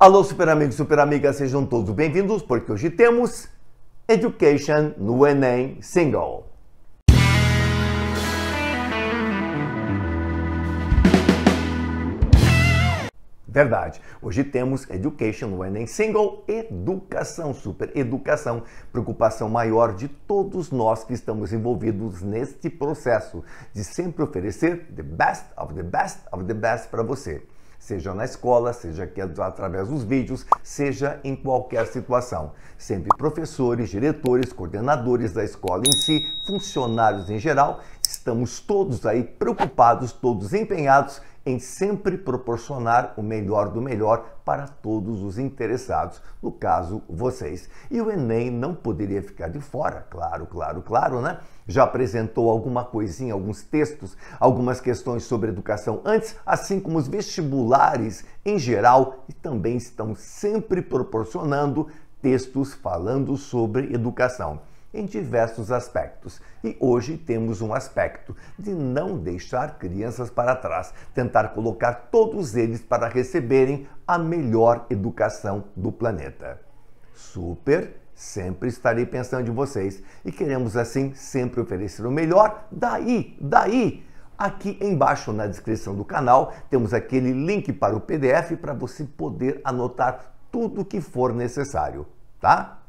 Alô, super amigos, super amigas, sejam todos bem-vindos, porque hoje temos Education no Enem Single. Verdade. Hoje temos Education no Enem Single, educação, super educação, preocupação maior de todos nós que estamos envolvidos neste processo de sempre oferecer the best of the best of the best para você seja na escola, seja através dos vídeos, seja em qualquer situação. Sempre professores, diretores, coordenadores da escola em si, funcionários em geral, estamos todos aí preocupados, todos empenhados em sempre proporcionar o melhor do melhor para todos os interessados, no caso vocês. E o Enem não poderia ficar de fora, claro, claro, claro, né? Já apresentou alguma coisinha, alguns textos, algumas questões sobre educação antes, assim como os vestibulares em geral, e também estão sempre proporcionando textos falando sobre educação em diversos aspectos. E hoje temos um aspecto de não deixar crianças para trás, tentar colocar todos eles para receberem a melhor educação do planeta. Super Sempre estarei pensando em vocês e queremos assim sempre oferecer o melhor. Daí, daí! Aqui embaixo na descrição do canal temos aquele link para o PDF para você poder anotar tudo que for necessário, tá?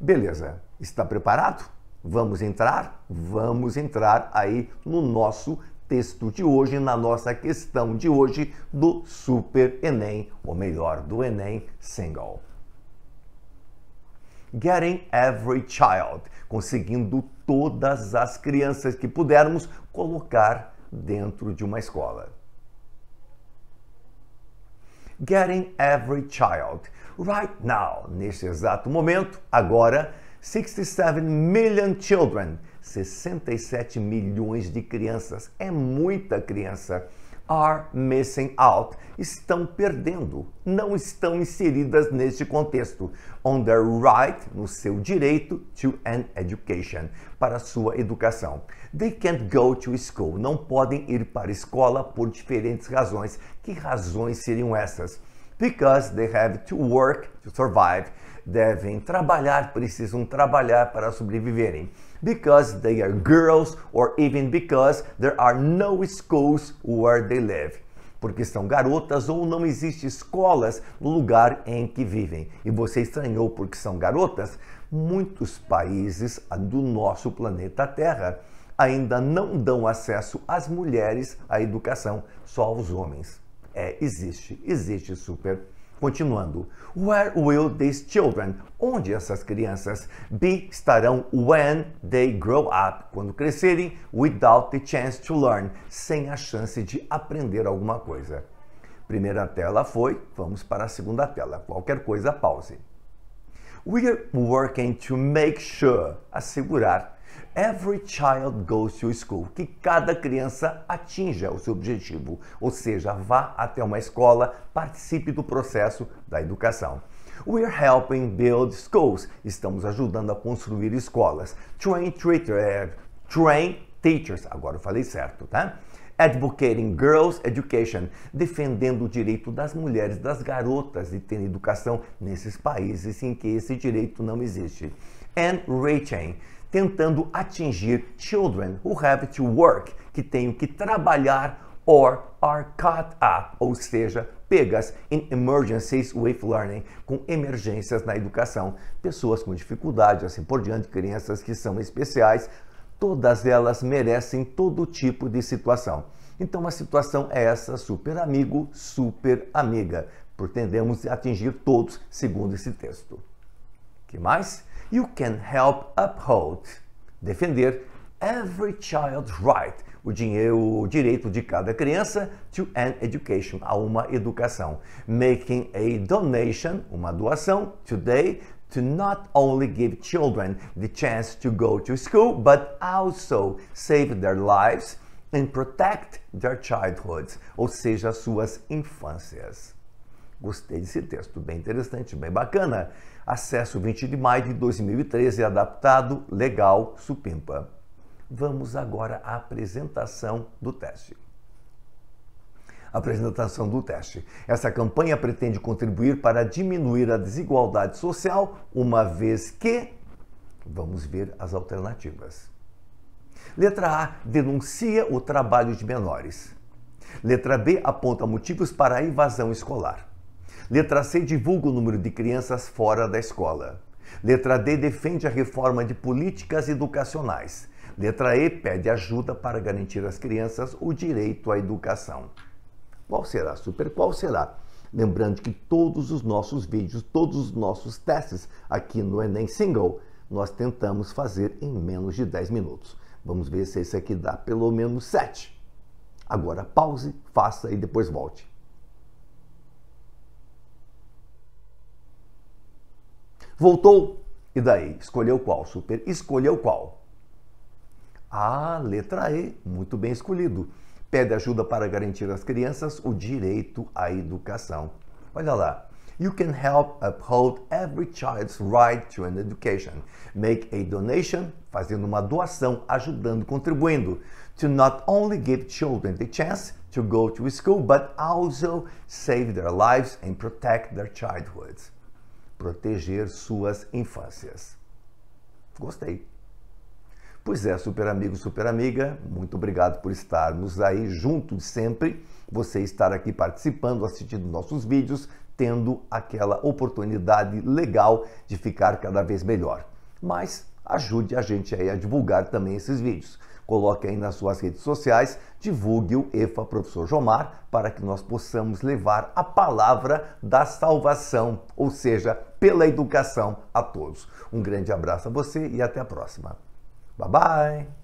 Beleza. Está preparado? Vamos entrar? Vamos entrar aí no nosso texto de hoje, na nossa questão de hoje do Super Enem, ou melhor, do Enem Single. Getting Every Child, conseguindo todas as crianças que pudermos colocar dentro de uma escola. Getting Every Child, right now, neste exato momento, agora, 67 million children. 67 milhões de crianças, é muita criança. Are missing out, estão perdendo, não estão inseridas neste contexto. On their right, no seu direito to an education, para sua educação. They can't go to school, não podem ir para a escola por diferentes razões. Que razões seriam essas? because they have to work to survive. Devem trabalhar, precisam trabalhar para sobreviverem. Because they are girls or even because there are no schools where they live. Porque são garotas ou não existe escolas no lugar em que vivem. E você estranhou porque são garotas? Muitos países do nosso planeta Terra ainda não dão acesso às mulheres à educação, só aos homens. É, existe, existe super. Continuando, where will these children, onde essas crianças, be estarão when they grow up, quando crescerem, without the chance to learn, sem a chance de aprender alguma coisa. Primeira tela foi, vamos para a segunda tela. Qualquer coisa, pause. We're working to make sure, assegurar, Every Child Goes to School, que cada criança atinja o seu objetivo, ou seja, vá até uma escola, participe do processo da educação. We're helping build schools. Estamos ajudando a construir escolas. Train, é, train teachers. Agora eu falei certo, tá? Advocating Girls Education, defendendo o direito das mulheres, das garotas de ter educação nesses países em que esse direito não existe. And Rating, tentando atingir children who have to work, que têm que trabalhar or are caught up, ou seja, pegas in emergencies with learning, com emergências na educação, pessoas com dificuldade, assim por diante, crianças que são especiais, todas elas merecem todo tipo de situação. Então a situação é essa, super amigo, super amiga. Pretendemos atingir todos, segundo esse texto. Que mais? you can help uphold, defender every child's right, o, dinheiro, o direito de cada criança to an education, a uma educação, making a donation, uma doação, today to not only give children the chance to go to school, but also save their lives and protect their childhoods, ou seja, suas infâncias. Gostei desse texto, bem interessante, bem bacana. Acesso 20 de maio de 2013, adaptado, legal, supimpa. Vamos agora à apresentação do teste. A apresentação do teste. Essa campanha pretende contribuir para diminuir a desigualdade social, uma vez que. Vamos ver as alternativas. Letra A denuncia o trabalho de menores. Letra B aponta motivos para a evasão escolar. Letra C divulga o número de crianças fora da escola. Letra D defende a reforma de políticas educacionais. Letra E pede ajuda para garantir às crianças o direito à educação. Qual será, super? Qual será? Lembrando que todos os nossos vídeos, todos os nossos testes aqui no Enem Single, nós tentamos fazer em menos de 10 minutos. Vamos ver se esse aqui dá pelo menos 7. Agora pause, faça e depois volte. Voltou e daí? Escolheu qual? Super. Escolheu qual? A letra E, muito bem escolhido. Pede ajuda para garantir às crianças o direito à educação. Olha lá. You can help uphold every child's right to an education. Make a donation, fazendo uma doação, ajudando, contribuindo. To not only give children the chance to go to school, but also save their lives and protect their childhoods proteger suas infâncias. Gostei. Pois é, super amigo, super amiga, muito obrigado por estarmos aí junto de sempre, você estar aqui participando, assistindo nossos vídeos, tendo aquela oportunidade legal de ficar cada vez melhor. Mas ajude a gente aí a divulgar também esses vídeos. Coloque aí nas suas redes sociais, divulgue o EFA Professor Jomar para que nós possamos levar a palavra da salvação, ou seja, pela educação a todos. Um grande abraço a você e até a próxima. Bye bye!